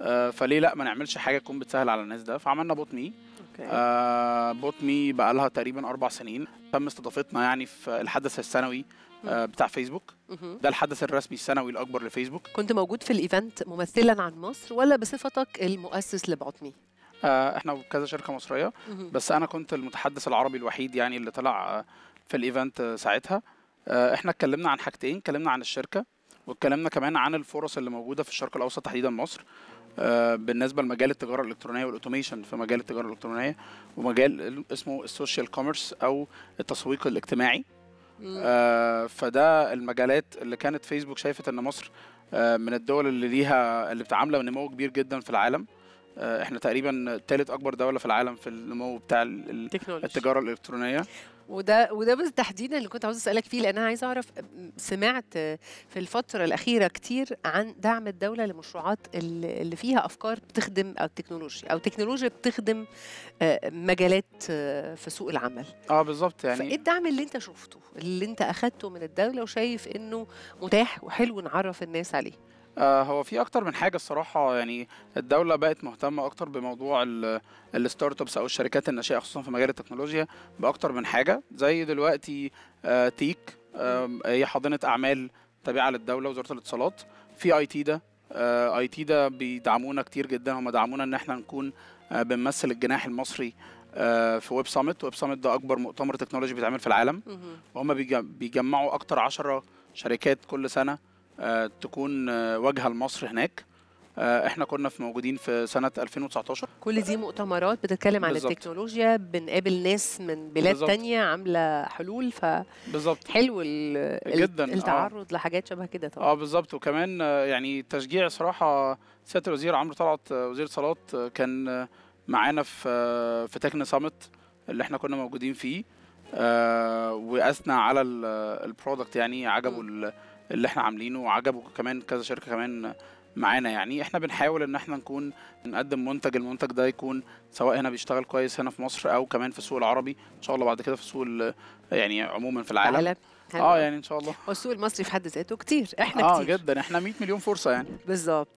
آه، فليه لا ما نعملش حاجه تكون بتسهل على الناس ده فعملنا بوت مي آه بوت مي بقى لها تقريبا اربع سنين تم استضافتنا يعني في الحدث السنوي آه بتاع فيسبوك ده الحدث الرسمي السنوي الاكبر لفيسبوك كنت موجود في الايفنت ممثلا عن مصر ولا بصفتك المؤسس مي؟ آه احنا كذا شركه مصريه بس انا كنت المتحدث العربي الوحيد يعني اللي طلع آه، في الايفنت ساعتها آه احنا اتكلمنا عن حاجتين اتكلمنا عن الشركه واتكلمنا كمان عن الفرص اللي موجوده في الشرق الاوسط تحديدا مصر آه، بالنسبه لمجال التجاره الالكترونيه والاوتوميشن في مجال التجاره الالكترونيه ومجال اسمه السوشيال كوميرس او التسويق الاجتماعي آه، فده المجالات اللي كانت فيسبوك شايفه ان مصر آه، من الدول اللي ليها اللي بتعامله نمو كبير جدا في العالم احنا تقريبا ثالث اكبر دوله في العالم في النمو بتاع التجاره الالكترونيه وده وده بس تحديدا اللي كنت عاوز اسالك فيه لان انا عايزه اعرف سمعت في الفتره الاخيره كتير عن دعم الدوله لمشروعات اللي فيها افكار بتخدم او تكنولوجيا او تكنولوجيا بتخدم آه، مجالات آه، في سوق العمل اه بالظبط يعني فايه الدعم اللي انت شفته اللي انت اخدته من الدوله وشايف انه متاح وحلو نعرف الناس عليه آه، هو في اكتر من حاجه الصراحه يعني الدوله بقت مهتمه اكتر بموضوع الستارت ابس او الشركات الناشئه خصوصا في مجال التكنولوجيا باكتر من حاجه زي دلوقتي آه، تيك هي حاضنه اعمال تابعه للدوله وزاره الاتصالات في اي تي ده آه، اي تي ده بيدعمونا كتير جدا هم دعمونا ان احنا نكون بنمثل الجناح المصري في ويب سامت ويب سامت ده اكبر مؤتمر تكنولوجي بيتعمل في العالم وهم بيجمعوا اكتر 10 شركات كل سنه آه، تكون آه، واجهه لمصر هناك آه، احنا كنا في موجودين في سنه 2019 كل دي مؤتمرات بتتكلم عن التكنولوجيا بنقابل ناس من بلاد بالزبط. تانية عامله حلول ف بالظبط حلو ال... جدا التعرض آه. لحاجات شبه كده طبعا اه بالظبط وكمان يعني تشجيع صراحه سياده الوزير عمرو طلعت وزير الاتصالات كان معانا في في تكن سامت اللي احنا كنا موجودين فيه آه، واثنى على البرودكت يعني عجبه اللي احنا عاملينه وعجبه كمان كذا شركه كمان معانا يعني احنا بنحاول ان احنا نكون نقدم منتج المنتج ده يكون سواء هنا بيشتغل كويس هنا في مصر او كمان في السوق العربي ان شاء الله بعد كده في السوق يعني عموما في العالم, العالم. اه يعني ان شاء الله والسوق المصري في حد ذاته كتير احنا آه كتير اه جدا احنا 100 مليون فرصه يعني بالظبط